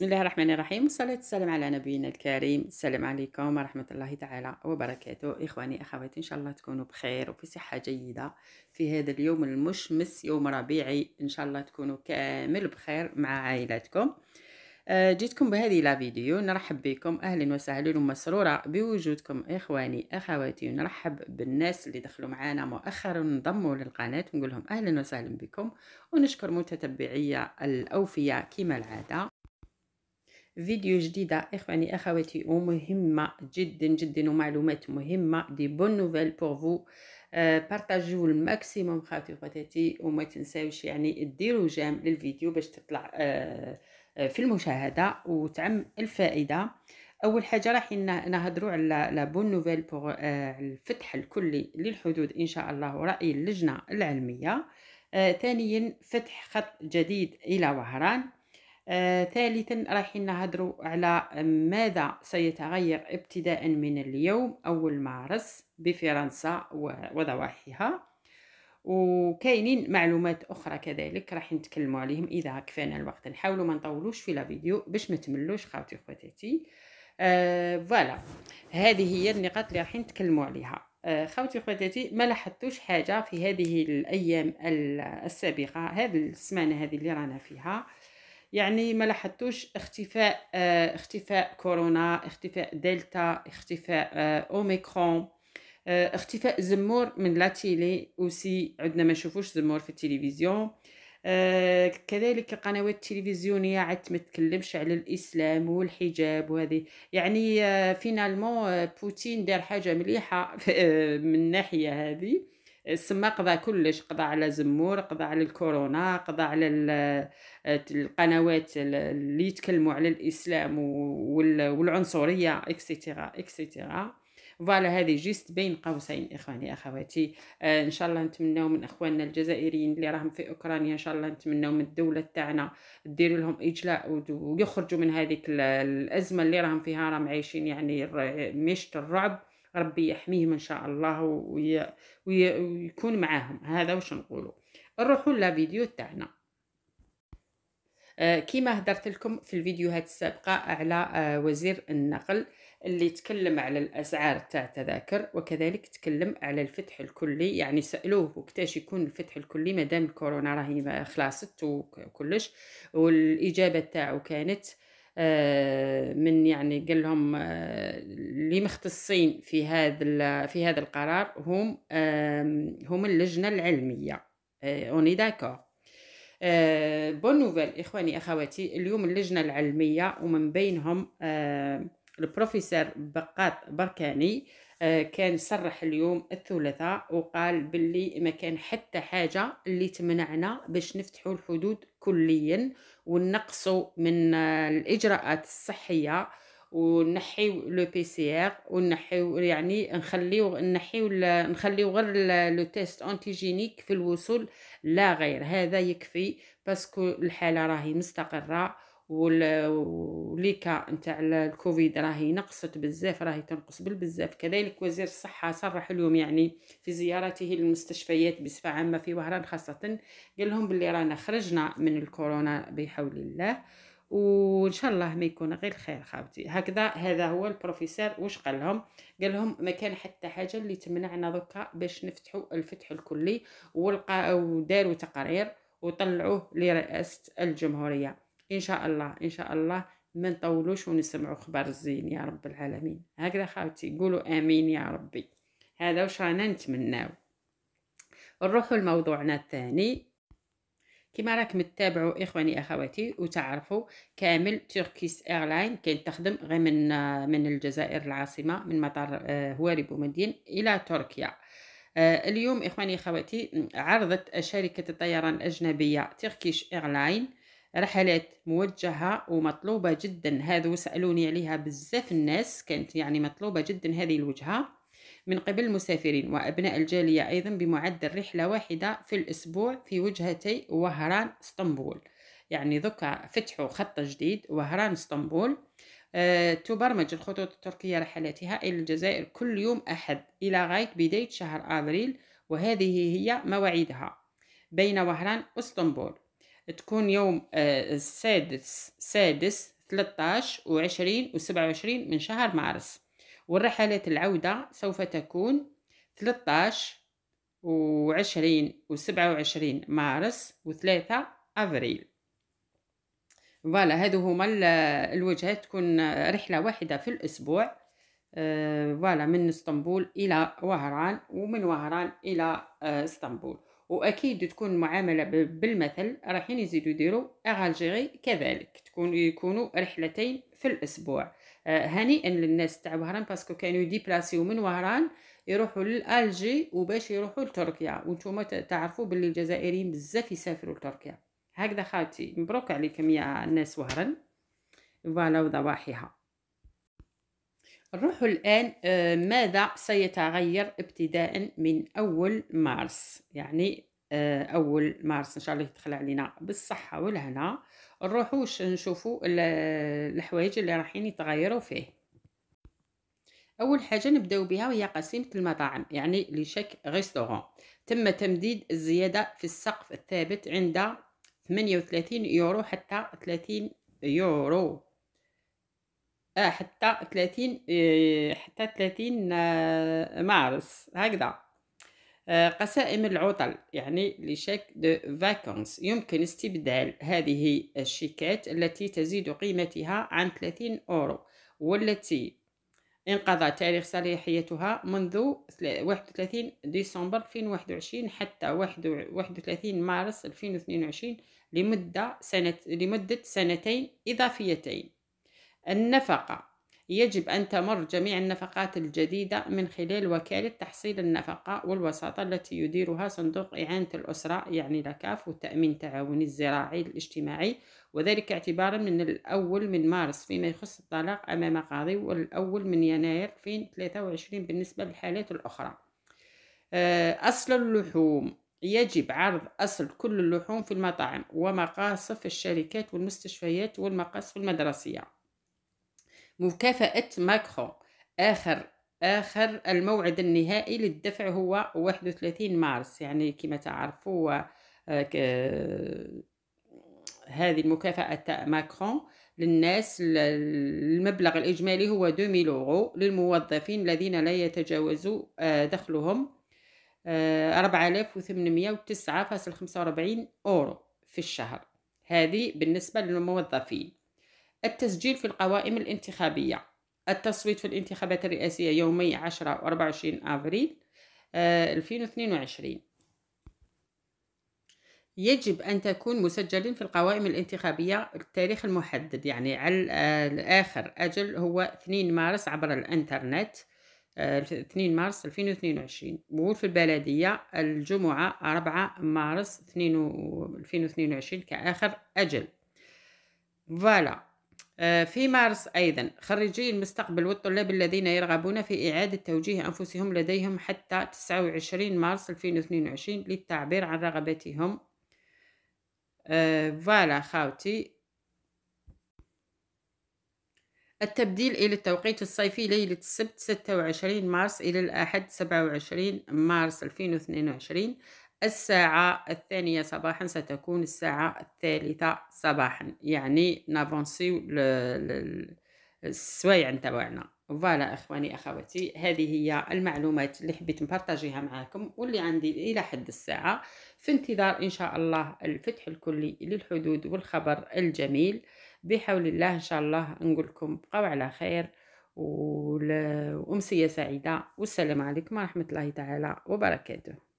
بسم الله الرحمن الرحيم والصلاة والسلام على نبينا الكريم السلام عليكم ورحمة الله تعالى وبركاته إخواني أخواتي إن شاء الله تكونوا بخير وفي صحة جيدة في هذا اليوم المشمس يوم ربيعي إن شاء الله تكونوا كامل بخير مع عائلاتكم آه، جيتكم بهذه لا فيديو نرحب بكم اهلا وسهلا ومسروره بوجودكم اخواني اخواتي نرحب بالناس اللي دخلوا معنا مؤخرا انضموا للقناه نقول لهم اهلا وسهلا بكم ونشكر متتبعية الاوفياء كما العاده فيديو جديدة إخواني أخواتي ومهمة جدا جدا ومعلومات مهمة دي بون نوفيل بور فو بارطاجيو الماكسيموم خاوتي وما تنساوش يعني ديروا جام للفيديو باش تطلع آه،, آه في المشاهدة وتعم الفائدة اول حاجه راح نهضروا على لا بون نوفيل بوغ الفتح الكلي للحدود ان شاء الله راي اللجنه العلميه آه، ثانيا فتح خط جديد الى وهران آه، ثالثا رايحين نهضروا على ماذا سيتغير ابتداء من اليوم أول مارس بفرنسا وضواحيها وكاينين معلومات اخرى كذلك راح نتكلموا عليهم اذا كفانا الوقت نحاولوا ما نطولوش في لا فيديو باش ما تملوش خاوتي خواتاتي آه فوالا هذه هي النقاط اللي راح نتكلموا عليها آه خاوتي خواتاتي ما لاحظتوش حاجه في هذه الايام السابقه هذه السمانه هذه اللي رانا فيها يعني ما لاحظتوش اختفاء آه، اختفاء كورونا اختفاء دلتا اختفاء آه، اوميكرون آه، اختفاء زمور من لا تيلي وسي عندنا ما نشوفوش زمور في التلفزيون آه كذلك القنوات التلفزيونية عاد ما تكلمش على الإسلام والحجاب وهذه يعني آه فينالمون بوتين دار حاجة مليحة من الناحية هذه السما قضى كلش قضى على زمور قضى على الكورونا قضى على القنوات اللي يتكلموا على الاسلام والعنصريه اكسيتيرا اكسيتيرا فوالا هذه جيست بين قوسين اخواني اخواتي آه ان شاء الله نتمناو من اخواننا الجزائريين اللي راهم في اوكرانيا ان شاء الله نتمناو من الدوله تاعنا دير لهم اجلاء ويخرجوا من هذيك الازمه اللي راهم فيها راهم عايشين يعني مشت الرعب ربي يحميهم إن شاء الله وي... وي... ويكون معاهم هذا واش نقولوا نروحوا لا فيديو تاعنا آه، كما هدرت لكم في الفيديوهات السابقة على آه، وزير النقل اللي تكلم على الأسعار تاع تذاكر وكذلك تكلم على الفتح الكلي يعني سألوه وقتاش يكون الفتح الكلي مادام الكورونا راهي خلاصت وكلش والإجابة تاعو كانت آه آه، من يعني قال لهم آه، اللي مختصين في هذا في هذا القرار هم هم اللجنه العلميه اوني داكور بون نوفيل اخواني اخواتي اليوم اللجنه العلميه ومن بينهم البروفيسور بقات بركاني آه، كان صرح اليوم الثلاثاء وقال باللي ما كان حتى حاجة اللي تمنعنا باش نفتحوا الحدود كليا ونقصوا من آه، الإجراءات الصحية ونحيو لو بي سي ار ونحيو يعني نخليو نحيو نخليو غير لو تيست انتيجينيك في الوصول لا غير هذا يكفي باسكو الحاله راهي مستقره وليكا نتاع الكوفيد راهي نقصت بزاف راهي تنقص بالبزاف كذلك وزير الصحه صرح اليوم يعني في زيارته للمستشفيات بصفه عامه في وهران خاصه قال لهم باللي رانا خرجنا من الكورونا بحول الله وان شاء الله ما يكون غير خير خاوتي هكذا هذا هو البروفيسور واش قال لهم قال لهم ما كان حتى حاجه اللي تمنعنا دوكا باش نفتحوا الفتح الكلي وداروا تقارير وطلعوه لرئاسه الجمهوريه ان شاء الله ان شاء الله ما نطولوش ونسمعوا خبر الزين يا رب العالمين هكذا خاوتي قولوا امين يا ربي هذا واش رانا نتمناو نروحوا لموضوعنا الثاني كما راكم تتابعوا اخواني اخواتي وتعرفوا كامل تركيس ايرلاين كاين تخدم غير من من الجزائر العاصمه من مطار آه، هواري بومدين الى تركيا آه، اليوم اخواني اخواتي عرضت شركه الطيران الاجنبيه تركيش ايرلاين رحلات موجهة ومطلوبة جدا هذا سألوني عليها بزاف الناس كانت يعني مطلوبة جدا هذه الوجهة من قبل المسافرين وأبناء الجالية أيضا بمعدل رحلة واحدة في الأسبوع في وجهتي وهران اسطنبول يعني ذكا فتحوا خط جديد وهران اسطنبول أه تبرمج الخطوط التركية رحلاتها إلى الجزائر كل يوم أحد إلى غاية بداية شهر أبريل وهذه هي مواعيدها بين وهران اسطنبول تكون يوم آه، السادس سادس 13 و 20 و 27 من شهر مارس والرحلات العودة سوف تكون 13 و 20 و 27 مارس و 3 أفريل فوالا هادو هما الوجهات تكون رحلة واحدة في الأسبوع آه، فوالا من اسطنبول إلى وهران ومن وهران إلى آه، اسطنبول واكيد تكون معامله بالمثل رايحين يزيدوا يديروا الجيري كذلك تكون يكونوا رحلتين في الاسبوع آه، هنيئا للناس تاع وهران باسكو كانوا يديبلاسيو من وهران يروحوا للالجي وباش يروحوا لتركيا وانتم تعرفوا باللي الجزائريين بزاف يسافروا لتركيا هكذا خالتي مبروك عليكم يا ناس وهران فوالا وضواحيها نروح الآن آه، ماذا سيتغير ابتداء من أول مارس يعني آه، أول مارس إن شاء الله يدخل علينا بالصحة والهنا نروحوا نشوفوا الحوايج اللي رايحين يتغيروا فيه أول حاجة نبداو بها وهي قسيمة المطاعم يعني شيك ريستورون تم تمديد الزيادة في السقف الثابت عند 38 يورو حتى 30 يورو آه، حتى 30 آه، حتى 30 آه، مارس هكذا قسائم العطل يعني لشيك دو فاكونس يمكن استبدال هذه الشيكات التي تزيد قيمتها عن 30 أورو والتي انقضى تاريخ صلاحيتها منذ 31 ديسمبر 2021 حتى 31 مارس 2022 لمدة سنة لمدة سنتين إضافيتين النفقة يجب أن تمر جميع النفقات الجديدة من خلال وكالة تحصيل النفقة والوساطة التي يديرها صندوق إعانة الأسرة يعني لكاف والتأمين التعاوني الزراعي الاجتماعي وذلك اعتبارا من الأول من مارس فيما يخص الطلاق أمام قاضي والأول من يناير 2023 بالنسبة للحالات الأخرى آه، أصل اللحوم يجب عرض أصل كل اللحوم في المطاعم ومقاصف الشركات والمستشفيات والمقاصف المدرسية مكافأة ماكرون آخر آخر الموعد النهائي للدفع هو 31 مارس يعني كما تعرفوا آه، آه، هذه المكافأة تاع ماكرون للناس المبلغ الإجمالي هو 2000 يورو للموظفين الذين لا يتجاوزوا آه، دخلهم 4809.45 أورو في الشهر هذه بالنسبة للموظفين التسجيل في القوائم الانتخابية التصويت في الانتخابات الرئاسية يومي 10 و 24 أبريل 2022 يجب أن تكون مسجلين في القوائم الانتخابية التاريخ المحدد يعني على الآخر أجل هو 2 مارس عبر الإنترنت 2 آه، مارس 2022 وهو في البلدية الجمعة 4 مارس 2022 كآخر أجل فوالا آه، في مارس أيضا خريجي المستقبل والطلاب الذين يرغبون في إعادة توجيه أنفسهم لديهم حتى 29 مارس 2022 للتعبير عن رغباتهم آه، فوالا خاوتي التبديل إلى التوقيت الصيفي ليلة السبت 26 مارس إلى الأحد 27 مارس 2022 الساعة الثانية صباحا ستكون الساعة الثالثة صباحا يعني نافونسيو السوايع تبعنا فوالا اخواني اخواتي هذه هي المعلومات اللي حبيت نبارطاجيها معاكم واللي عندي الى حد الساعه في انتظار ان شاء الله الفتح الكلي للحدود والخبر الجميل بحول الله ان شاء الله نقول لكم بقاو على خير وامسيه سعيده والسلام عليكم ورحمه الله تعالى وبركاته